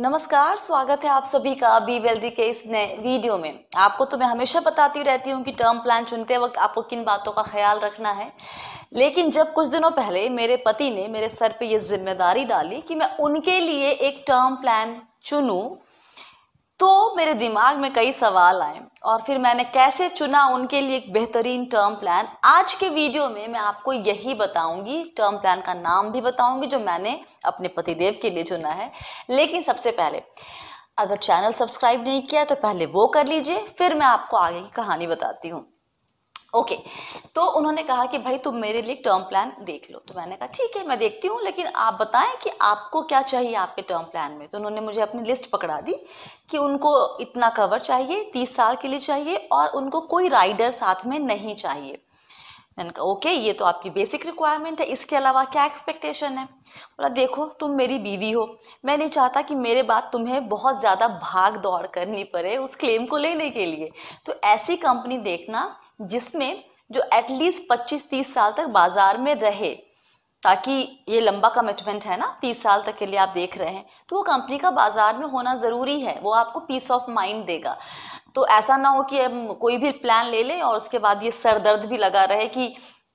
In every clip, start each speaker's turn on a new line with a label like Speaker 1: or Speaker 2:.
Speaker 1: नमस्कार स्वागत है आप सभी का बी वेल्दी के इस नए वीडियो में आपको तो मैं हमेशा बताती रहती हूँ कि टर्म प्लान चुनते वक्त आपको किन बातों का ख्याल रखना है लेकिन जब कुछ दिनों पहले मेरे पति ने मेरे सर पे ये जिम्मेदारी डाली कि मैं उनके लिए एक टर्म प्लान चुनूँ तो मेरे दिमाग में कई सवाल आए और फिर मैंने कैसे चुना उनके लिए एक बेहतरीन टर्म प्लान आज के वीडियो में मैं आपको यही बताऊंगी टर्म प्लान का नाम भी बताऊंगी जो मैंने अपने पतिदेव के लिए चुना है लेकिन सबसे पहले अगर चैनल सब्सक्राइब नहीं किया तो पहले वो कर लीजिए फिर मैं आपको आगे की कहानी बताती हूँ ओके okay. तो उन्होंने कहा कि भाई तुम मेरे लिए टर्म प्लान देख लो तो मैंने कहा ठीक है मैं देखती हूँ लेकिन आप बताएं कि आपको क्या चाहिए आपके टर्म प्लान में तो उन्होंने मुझे अपनी लिस्ट पकड़ा दी कि उनको इतना कवर चाहिए तीस साल के लिए चाहिए और उनको कोई राइडर साथ में नहीं चाहिए मैंने कहा ओके ये तो आपकी बेसिक रिक्वायरमेंट है इसके अलावा क्या एक्सपेक्टेशन है बोला देखो तुम मेरी बीवी हो मैं नहीं चाहता कि मेरे बाद तुम्हें बहुत ज़्यादा भाग दौड़ करनी पड़े उस क्लेम को लेने के लिए तो ऐसी कंपनी देखना जिसमें जो एटलीस्ट 25-30 साल तक बाजार में रहे ताकि ये लंबा कमिटमेंट है ना 30 साल तक के लिए आप देख रहे हैं तो वो कंपनी का बाजार में होना ज़रूरी है वो आपको पीस ऑफ माइंड देगा तो ऐसा ना हो कि कोई भी प्लान ले लें और उसके बाद ये सर दर्द भी लगा रहे कि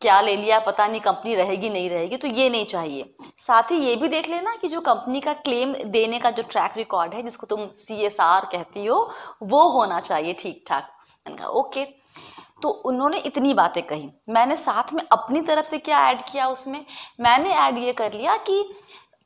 Speaker 1: क्या ले लिया पता नहीं कंपनी रहेगी नहीं रहेगी तो ये नहीं चाहिए साथ ही ये भी देख लेना कि जो कंपनी का क्लेम देने का जो ट्रैक रिकॉर्ड है जिसको तुम सी कहती हो वो होना चाहिए ठीक ठाक ओके तो उन्होंने इतनी बातें कही मैंने साथ में अपनी तरफ से क्या ऐड किया उसमें मैंने ऐड ये कर लिया कि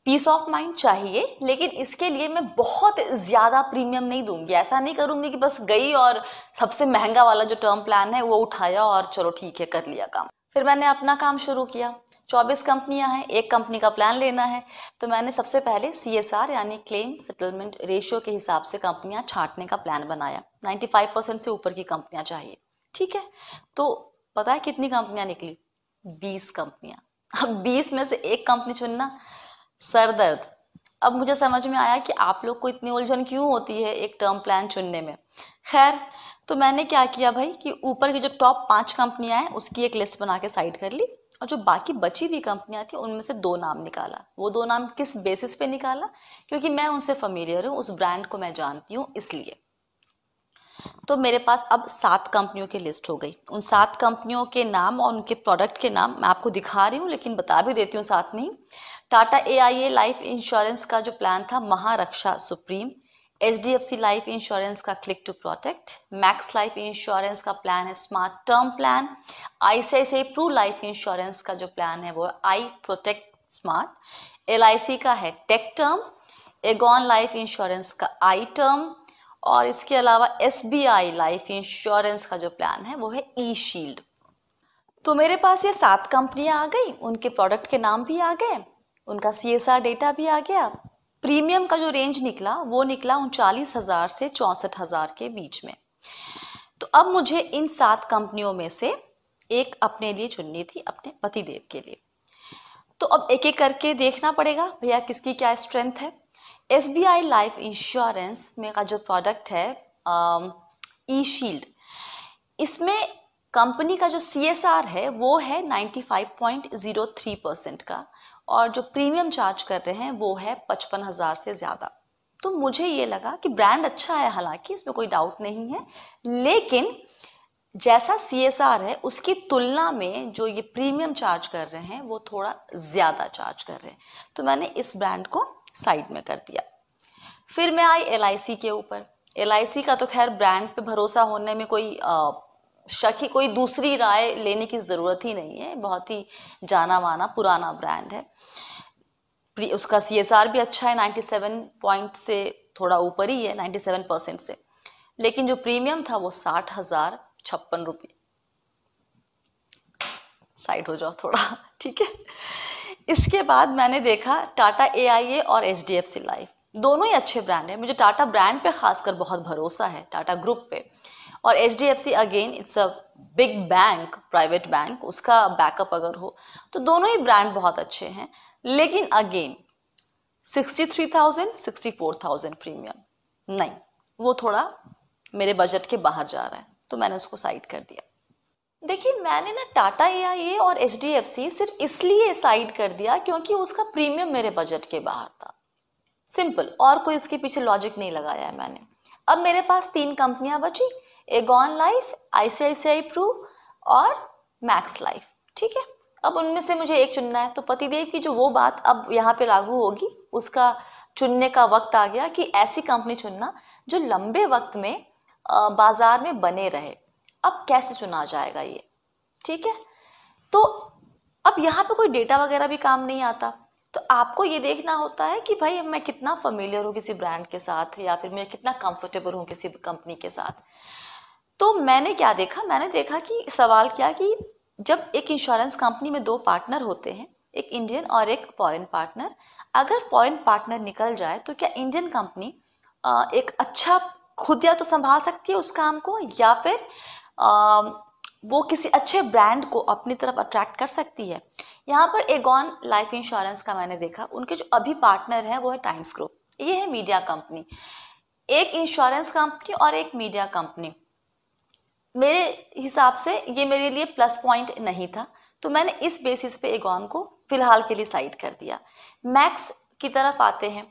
Speaker 1: पीस ऑफ माइंड चाहिए लेकिन इसके लिए मैं बहुत ज़्यादा प्रीमियम नहीं दूंगी ऐसा नहीं करूंगी कि बस गई और सबसे महंगा वाला जो टर्म प्लान है वो उठाया और चलो ठीक है कर लिया काम फिर मैंने अपना काम शुरू किया 24 कंपनियां हैं एक कंपनी का प्लान लेना है तो मैंने सबसे पहले सी यानी क्लेम सेटलमेंट रेशियो के हिसाब से कंपनियां छांटने का प्लान बनाया 95 परसेंट से ऊपर की कंपनियां चाहिए ठीक है तो पता है कितनी कंपनियां निकली बीस कंपनियां अब बीस में से एक कंपनी चुनना सरदर्द अब मुझे समझ में आया कि आप लोग को इतनी उलझन क्यों होती है एक टर्म प्लान चुनने में खैर तो मैंने क्या किया भाई कि ऊपर की जो टॉप पांच कंपनियां हैं उसकी एक लिस्ट बना के साइड कर ली और जो बाकी बची हुई कंपनियां थी उनमें से दो नाम निकाला वो दो नाम किस बेसिस पे निकाला क्योंकि मैं उनसे फमीलियर हूँ उस ब्रांड को मैं जानती हूँ इसलिए तो मेरे पास अब सात कंपनियों की लिस्ट हो गई उन सात कंपनियों के नाम और उनके प्रोडक्ट के नाम मैं आपको दिखा रही हूँ लेकिन बता भी देती हूँ साथ में ही टाटा ए आई ए लाइफ इंश्योरेंस का जो प्लान था महारक्षा supreme H D F C life insurance का click to protect max life insurance का प्लान है smart term plan I C I C Pru life insurance का जो प्लान है वो आई प्रोटेक्ट स्मार्ट एल आई सी का है take term Aegon life insurance का आई टर्म और इसके अलावा S B I life insurance का जो प्लान है वो है ई शील्ड तो मेरे पास ये सात कंपनियां आ गई उनके प्रोडक्ट के नाम भी आ गए उनका सी एस आर डेटा भी आ गया प्रीमियम का जो रेंज निकला वो निकला उनचालीस हज़ार से चौंसठ हज़ार के बीच में तो अब मुझे इन सात कंपनियों में से एक अपने लिए चुननी थी अपने पति देव के लिए तो अब एक एक करके देखना पड़ेगा भैया किसकी क्या स्ट्रेंथ है S B I life insurance में का जो प्रोडक्ट है ई शील्ड इसमें कंपनी का जो सी एस आर है वो है ninety five point zero three percent का और जो प्रीमियम चार्ज कर रहे हैं वो है पचपन हज़ार से ज़्यादा तो मुझे ये लगा कि ब्रांड अच्छा है हालांकि इसमें कोई डाउट नहीं है लेकिन जैसा सी एस आर है उसकी तुलना में जो ये प्रीमियम चार्ज कर रहे हैं वो थोड़ा ज़्यादा चार्ज कर रहे हैं तो मैंने इस ब्रांड को साइड में कर दिया फिर मैं आई एल के ऊपर एल का तो खैर ब्रांड पे भरोसा होने में कोई शक ही कोई दूसरी राय लेने की ज़रूरत ही नहीं है बहुत ही जाना माना पुराना ब्रांड है उसका सी भी अच्छा है 97 पॉइंट से थोड़ा ऊपर ही है 97 परसेंट से लेकिन जो प्रीमियम था वो साठ हज़ार छप्पन रुपये साइड हो जाओ थोड़ा ठीक है इसके बाद मैंने देखा टाटा ए और H D F C life दोनों ही अच्छे ब्रांड हैं मुझे टाटा ब्रांड पे खासकर बहुत भरोसा है टाटा ग्रुप पे और H D F C again it's a big bank private bank उसका बैकअप अगर हो तो दोनों ही ब्रांड बहुत अच्छे हैं लेकिन again sixty three thousand sixty four thousand premium नहीं वो थोड़ा मेरे बजट के बाहर जा रहा है तो मैंने उसको साइड कर दिया देखिए मैंने ना टाटा ए आई ए और एच डी एफ सी सिर्फ इसलिए साइड कर दिया क्योंकि उसका प्रीमियम मेरे बजट के बाहर था सिंपल और कोई उसके पीछे लॉजिक नहीं लगाया है मैंने अब मेरे पास तीन कंपनियां बची Aegon life I I C C I pru और मैक्स लाइफ ठीक है अब उनमें से मुझे एक चुनना है तो पतिदेव की जो वो बात अब यहाँ पे लागू होगी उसका चुनने का वक्त आ गया कि ऐसी कंपनी चुनना जो लंबे वक्त में बाज़ार में बने रहे अब कैसे चुना जाएगा ये ठीक है तो अब यहाँ पे कोई डेटा वगैरह भी काम नहीं आता तो आपको ये देखना होता है कि भाई मैं कितना फमिलियर हूँ किसी ब्रांड के साथ या फिर मैं कितना कंफर्टेबल हूँ किसी कंपनी के साथ तो मैंने क्या देखा मैंने देखा कि सवाल क्या कि जब एक इंश्योरेंस कंपनी में दो पार्टनर होते हैं एक इंडियन और एक फॉरेन पार्टनर अगर फॉरेन पार्टनर निकल जाए तो क्या इंडियन कंपनी एक अच्छा खुद या तो संभाल सकती है उस काम को या फिर वो किसी अच्छे ब्रांड को अपनी तरफ अट्रैक्ट कर सकती है यहाँ पर एगॉन लाइफ इंश्योरेंस का मैंने देखा उनके जो अभी पार्टनर हैं वो है टाइम्स ग्रुप ये है मीडिया कंपनी एक इंश्योरेंस कंपनी और एक मीडिया कंपनी मेरे हिसाब से ये मेरे लिए प्लस पॉइंट नहीं था तो मैंने इस बेसिस पे एगॉन को फिलहाल के लिए साइड कर दिया मैक्स की तरफ आते हैं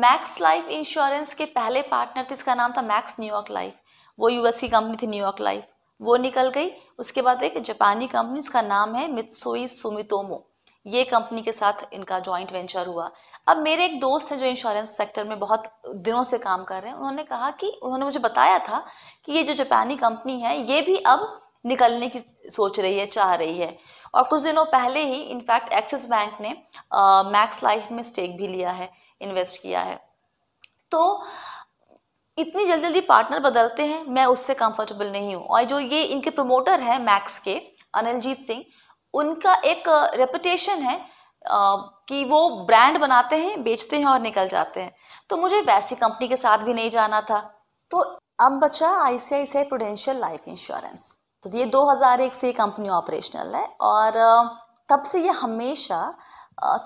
Speaker 1: मैक्स लाइफ इंश्योरेंस के पहले पार्टनर थे इसका नाम था मैक्स न्यूयॉर्क लाइफ वो यूएस की कंपनी थी न्यूयॉर्क लाइफ वो निकल गई उसके बाद एक जापानी कंपनी इसका नाम है मित्सोई सुमितोमो ये कंपनी के साथ इनका जॉइंट वेंचर हुआ अब मेरे एक दोस्त हैं जो इंश्योरेंस सेक्टर में बहुत दिनों से काम कर रहे हैं उन्होंने कहा कि उन्होंने मुझे बताया था कि ये जो जापानी कंपनी है ये भी अब निकलने की सोच रही है चाह रही है और कुछ दिनों पहले ही इनफैक्ट एक्सिस बैंक ने मैक्स लाइफ में स्टेक भी लिया है इन्वेस्ट किया है तो इतनी जल्दी जल्दी पार्टनर बदलते हैं मैं उससे कंफर्टेबल नहीं हूँ और जो ये इनके प्रमोटर हैं मैक्स के अनिलजीत सिंह उनका एक रेपुटेशन है कि वो ब्रांड बनाते हैं बेचते हैं और निकल जाते हैं तो मुझे वैसी कंपनी के साथ भी नहीं जाना था तो अब बचा I C I C I Prudential life insurance तो ये 2001 से ये कंपनी ऑपरेशनल है और तब से ये हमेशा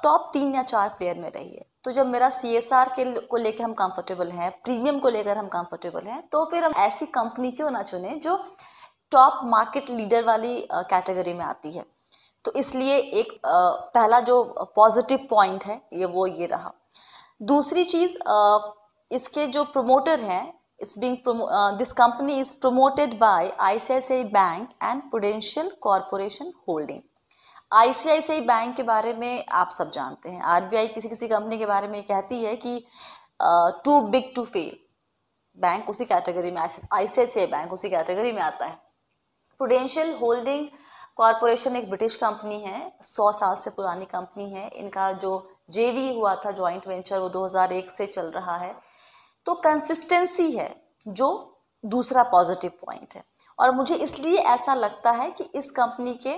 Speaker 1: टॉप तीन या चार प्लेयर में रही है तो जब मेरा सी एस आर के को लेकर हम कंफर्टेबल हैं प्रीमियम को लेकर हम कंफर्टेबल हैं तो फिर हम ऐसी कंपनी क्यों ना चुने जो टॉप मार्केट लीडर वाली कैटेगरी में आती है तो इसलिए एक पहला जो पॉजिटिव पॉइंट है ये वो ये रहा दूसरी चीज़ इसके जो प्रोमोटर हैं इस being this company is promoted by I bank and Prudential corporation holding ICICI bank के बारे में आप सब जानते हैं आरबीआई किसी किसी कंपनी के बारे में कहती है कि too big to fail bank उसी कैटेगरी में आईसीआईसीआई बैंक उसी कैटेगरी में आता है प्रोडेंशियल होल्डिंग कॉरपोरेशन एक ब्रिटिश कंपनी है सौ साल से पुरानी कंपनी है इनका जो जेवी हुआ था जॉइंट वेंचर वो 2001 से चल रहा है तो कंसिस्टेंसी है जो दूसरा पॉजिटिव पॉइंट है और मुझे इसलिए ऐसा लगता है कि इस कंपनी के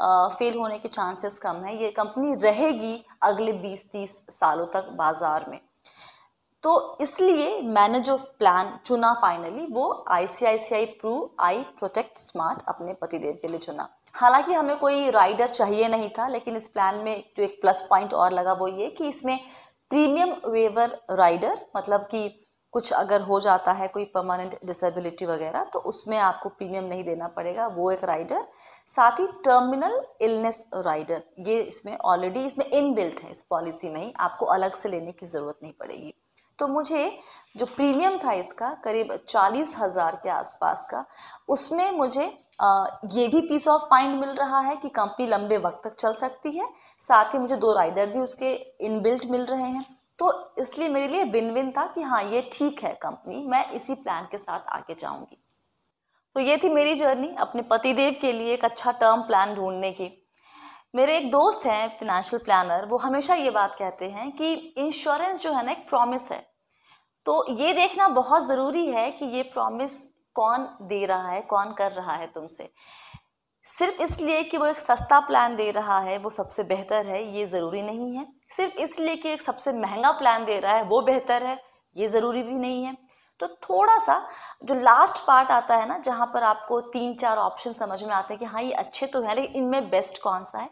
Speaker 1: फेल होने के चांसेस कम है ये कंपनी रहेगी अगले 20-30 सालों तक बाज़ार में तो इसलिए मैंने जो प्लान चुना फाइनली वो I C I C I pru I protect smart अपने पतिदेव के लिए चुना हालांकि हमें कोई राइडर चाहिए नहीं था लेकिन इस प्लान में जो एक प्लस पॉइंट और लगा वो ये कि इसमें प्रीमियम वेवर राइडर मतलब कि कुछ अगर हो जाता है कोई परमानेंट डिसेबिलिटी वगैरह तो उसमें आपको प्रीमियम नहीं देना पड़ेगा वो एक राइडर साथ ही टर्मिनल इलनेस राइडर ये इसमें ऑलरेडी इसमें इनबिल्ट है इस पॉलिसी में ही आपको अलग से लेने की ज़रूरत नहीं पड़ेगी तो मुझे जो प्रीमियम था इसका करीब चालीस हज़ार के आसपास का उसमें मुझे आ, ये भी पीस ऑफ माइंड मिल रहा है कि कंपनी लंबे वक्त तक चल सकती है साथ ही मुझे दो राइडर भी उसके इनबिल्ट मिल रहे हैं इसलिए मेरे लिए बिन बिन था कि हाँ ये ठीक है कंपनी मैं इसी प्लान के साथ आगे जाऊंगी तो ये थी मेरी जर्नी अपने पतिदेव के लिए एक अच्छा टर्म प्लान ढूंढने की मेरे एक दोस्त हैं फिनेंशियल प्लानर वो हमेशा ये बात कहते हैं कि इंश्योरेंस जो है ना एक प्रॉमिस है तो ये देखना बहुत ज़रूरी है कि ये प्रॉमिस कौन दे रहा है कौन कर रहा है तुमसे सिर्फ इसलिए कि वो एक सस्ता प्लान दे रहा है वो सबसे बेहतर है ये ज़रूरी नहीं है सिर्फ इसलिए कि एक सबसे महंगा प्लान दे रहा है वो बेहतर है ये ज़रूरी भी नहीं है तो थोड़ा सा जो लास्ट पार्ट आता है ना जहाँ पर आपको तीन चार ऑप्शन समझ में आते हैं कि हाँ ये अच्छे तो हैं लेकिन इनमें बेस्ट कौन सा है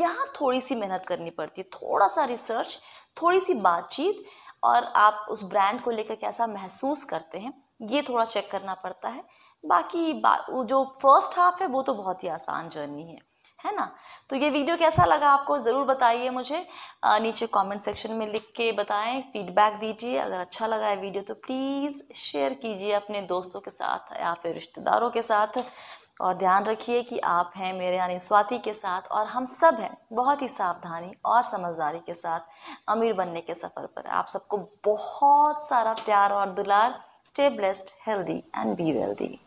Speaker 1: यहाँ थोड़ी सी मेहनत करनी पड़ती है थोड़ा सा रिसर्च थोड़ी सी बातचीत और आप उस ब्रांड को लेकर कैसा महसूस करते हैं ये थोड़ा चेक करना पड़ता है बाकी बा, जो फर्स्ट हाफ है वो तो बहुत ही आसान जर्नी है है ना तो ये वीडियो कैसा लगा आपको ज़रूर बताइए मुझे आ, नीचे कमेंट सेक्शन में लिख के बताएं फीडबैक दीजिए अगर अच्छा लगा है वीडियो तो प्लीज़ शेयर कीजिए अपने दोस्तों के साथ या फिर रिश्तेदारों के साथ और ध्यान रखिए कि आप हैं मेरे यानी स्वाति के साथ और हम सब हैं बहुत ही सावधानी और समझदारी के साथ अमीर बनने के सफ़र पर आप सबको बहुत सारा प्यार और दुलार stay blessed healthy and be wealthy